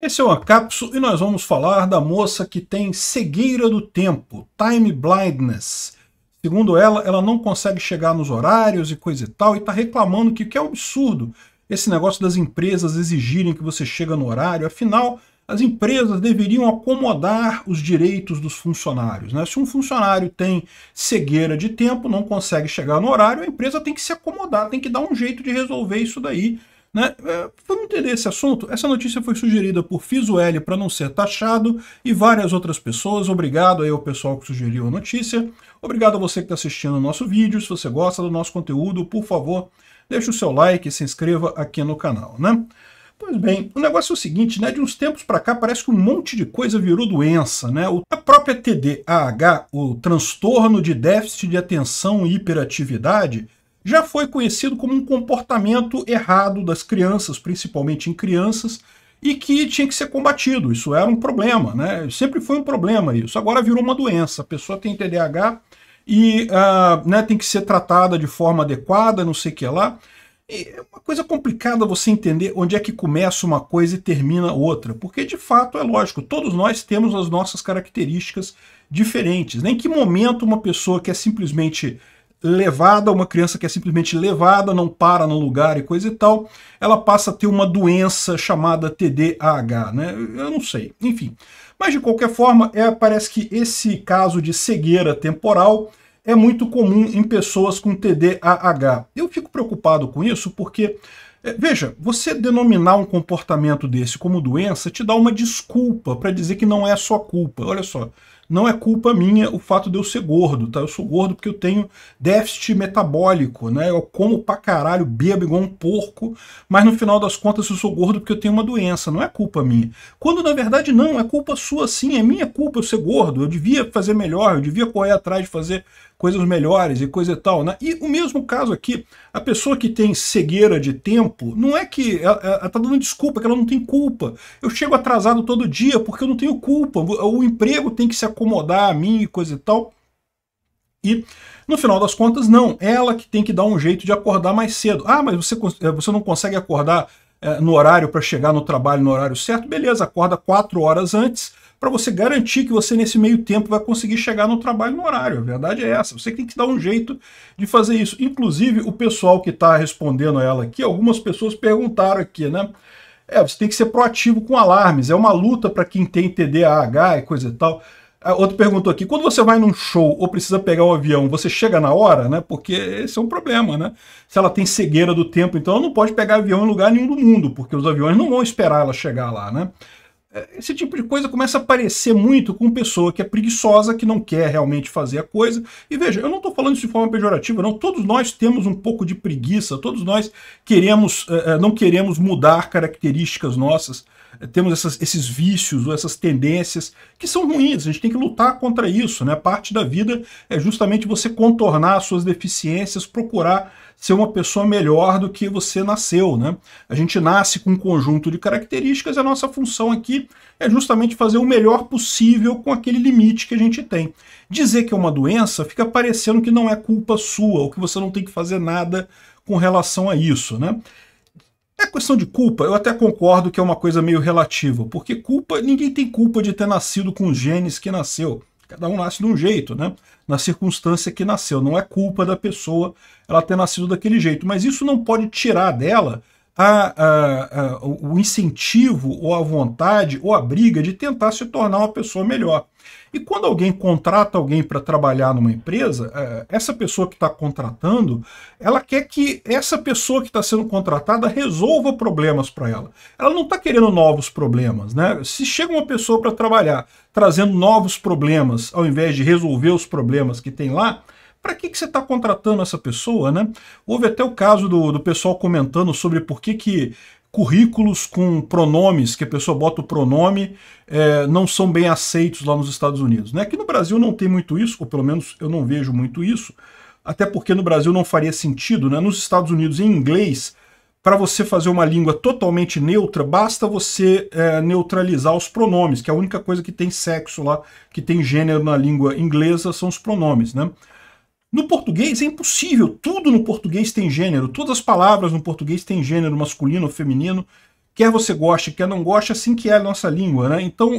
Esse é o Acapso e nós vamos falar da moça que tem cegueira do tempo, time blindness. Segundo ela, ela não consegue chegar nos horários e coisa e tal, e está reclamando que, que é um absurdo esse negócio das empresas exigirem que você chega no horário. Afinal, as empresas deveriam acomodar os direitos dos funcionários. Né? Se um funcionário tem cegueira de tempo, não consegue chegar no horário, a empresa tem que se acomodar, tem que dar um jeito de resolver isso daí né? É, vamos entender esse assunto? Essa notícia foi sugerida por Fiso para não ser taxado e várias outras pessoas. Obrigado aí ao pessoal que sugeriu a notícia. Obrigado a você que está assistindo o nosso vídeo. Se você gosta do nosso conteúdo, por favor, deixe o seu like e se inscreva aqui no canal. Né? Pois bem, o negócio é o seguinte, né? De uns tempos para cá parece que um monte de coisa virou doença, né? A própria TDAH, o transtorno de déficit de atenção e hiperatividade, já foi conhecido como um comportamento errado das crianças, principalmente em crianças, e que tinha que ser combatido. Isso era um problema, né? Sempre foi um problema isso. Agora virou uma doença. A pessoa tem TDAH e uh, né, tem que ser tratada de forma adequada, não sei o que lá. é uma coisa complicada você entender onde é que começa uma coisa e termina outra, porque de fato é lógico, todos nós temos as nossas características diferentes. Né? Em que momento uma pessoa que é simplesmente levada, uma criança que é simplesmente levada, não para no lugar e coisa e tal, ela passa a ter uma doença chamada TDAH, né? Eu não sei, enfim. Mas de qualquer forma, é, parece que esse caso de cegueira temporal é muito comum em pessoas com TDAH. Eu fico preocupado com isso porque, é, veja, você denominar um comportamento desse como doença te dá uma desculpa para dizer que não é sua culpa. Olha só, não é culpa minha o fato de eu ser gordo, tá? Eu sou gordo porque eu tenho déficit metabólico, né? Eu como pra caralho, bebo igual um porco, mas no final das contas eu sou gordo porque eu tenho uma doença, não é culpa minha. Quando na verdade não, é culpa sua sim, é minha culpa eu ser gordo, eu devia fazer melhor, eu devia correr atrás de fazer coisas melhores e coisa e tal, né? E o mesmo caso aqui, a pessoa que tem cegueira de tempo, não é que ela, ela tá dando desculpa, que ela não tem culpa. Eu chego atrasado todo dia porque eu não tenho culpa, o emprego tem que se acomodar a mim e coisa e tal. E, no final das contas, não. Ela que tem que dar um jeito de acordar mais cedo. Ah, mas você, eh, você não consegue acordar é, no horário para chegar no trabalho no horário certo? Beleza, acorda quatro horas antes para você garantir que você, nesse meio tempo, vai conseguir chegar no trabalho no horário. A verdade é essa. Você tem que dar um jeito de fazer isso. Inclusive, o pessoal que está respondendo a ela aqui, algumas pessoas perguntaram aqui, né? É, você tem que ser proativo com alarmes. É uma luta para quem tem TDAH e coisa e tal. Outro perguntou aqui, quando você vai num show ou precisa pegar o avião, você chega na hora, né? Porque esse é um problema, né? Se ela tem cegueira do tempo, então ela não pode pegar avião em lugar nenhum do mundo, porque os aviões não vão esperar ela chegar lá, né? esse tipo de coisa começa a aparecer muito com pessoa que é preguiçosa, que não quer realmente fazer a coisa. E veja, eu não estou falando isso de forma pejorativa, não. Todos nós temos um pouco de preguiça, todos nós queremos, eh, eh, não queremos mudar características nossas, temos essas, esses vícios ou essas tendências que são ruins, a gente tem que lutar contra isso. Né? Parte da vida é justamente você contornar suas deficiências, procurar ser uma pessoa melhor do que você nasceu. Né? A gente nasce com um conjunto de características, a nossa função aqui é justamente fazer o melhor possível com aquele limite que a gente tem. Dizer que é uma doença fica parecendo que não é culpa sua, ou que você não tem que fazer nada com relação a isso, né? É questão de culpa, eu até concordo que é uma coisa meio relativa, porque culpa, ninguém tem culpa de ter nascido com os genes que nasceu. Cada um nasce de um jeito, né? Na circunstância que nasceu. Não é culpa da pessoa ela ter nascido daquele jeito. Mas isso não pode tirar dela a, a, a, o incentivo ou a vontade ou a briga de tentar se tornar uma pessoa melhor. E quando alguém contrata alguém para trabalhar numa empresa, é, essa pessoa que está contratando, ela quer que essa pessoa que está sendo contratada resolva problemas para ela. Ela não está querendo novos problemas, né? Se chega uma pessoa para trabalhar trazendo novos problemas, ao invés de resolver os problemas que tem lá, para que, que você está contratando essa pessoa, né? Houve até o caso do, do pessoal comentando sobre por que, que currículos com pronomes, que a pessoa bota o pronome, é, não são bem aceitos lá nos Estados Unidos. Né? Aqui no Brasil não tem muito isso, ou pelo menos eu não vejo muito isso, até porque no Brasil não faria sentido. Né? Nos Estados Unidos, em inglês, para você fazer uma língua totalmente neutra, basta você é, neutralizar os pronomes, que é a única coisa que tem sexo lá, que tem gênero na língua inglesa, são os pronomes. Né? No português é impossível, tudo no português tem gênero, todas as palavras no português têm gênero masculino ou feminino, quer você goste, quer não goste, assim que é a nossa língua, né? Então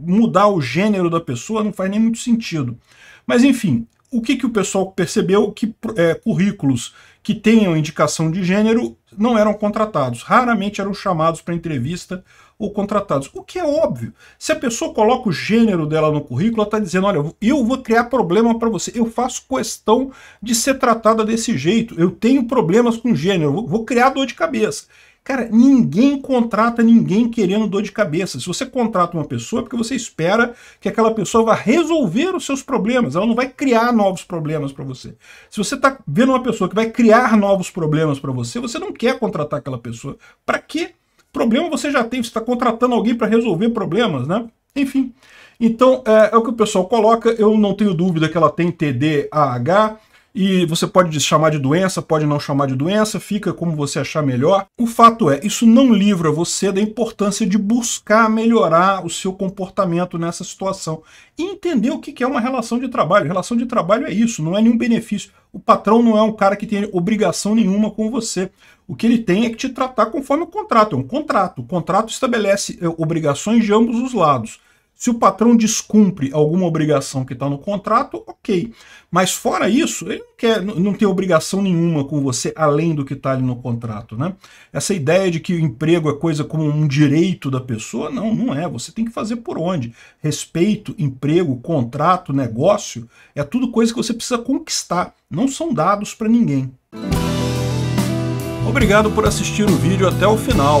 mudar o gênero da pessoa não faz nem muito sentido. Mas enfim, o que, que o pessoal percebeu que é, currículos que tenham indicação de gênero não eram contratados. Raramente eram chamados para entrevista ou contratados. O que é óbvio. Se a pessoa coloca o gênero dela no currículo, ela está dizendo, olha, eu vou criar problema para você. Eu faço questão de ser tratada desse jeito. Eu tenho problemas com gênero. Vou criar dor de cabeça. Cara, ninguém contrata ninguém querendo dor de cabeça. Se você contrata uma pessoa, é porque você espera que aquela pessoa vá resolver os seus problemas. Ela não vai criar novos problemas para você. Se você está vendo uma pessoa que vai criar novos problemas para você, você não quer contratar aquela pessoa. Para quê? Problema você já tem, você está contratando alguém para resolver problemas, né? Enfim. Então, é, é, o que o pessoal coloca. Eu não tenho dúvida que ela tem TDAH e você pode chamar de doença, pode não chamar de doença, fica como você achar melhor. O fato é, isso não livra você da importância de buscar melhorar o seu comportamento nessa situação e entender o que é uma relação de trabalho. Relação de trabalho é isso, não é nenhum benefício. O patrão não é um cara que tem obrigação nenhuma com você. O que ele tem é que te tratar conforme o contrato. É um contrato. O contrato estabelece eh, obrigações de ambos os lados. Se o patrão descumpre alguma obrigação que está no contrato, ok. Mas fora isso, ele não, quer, não tem obrigação nenhuma com você além do que está ali no contrato. Né? Essa ideia de que o emprego é coisa como um direito da pessoa, não, não é. Você tem que fazer por onde. Respeito, emprego, contrato, negócio, é tudo coisa que você precisa conquistar. Não são dados para ninguém. Obrigado por assistir o vídeo até o final.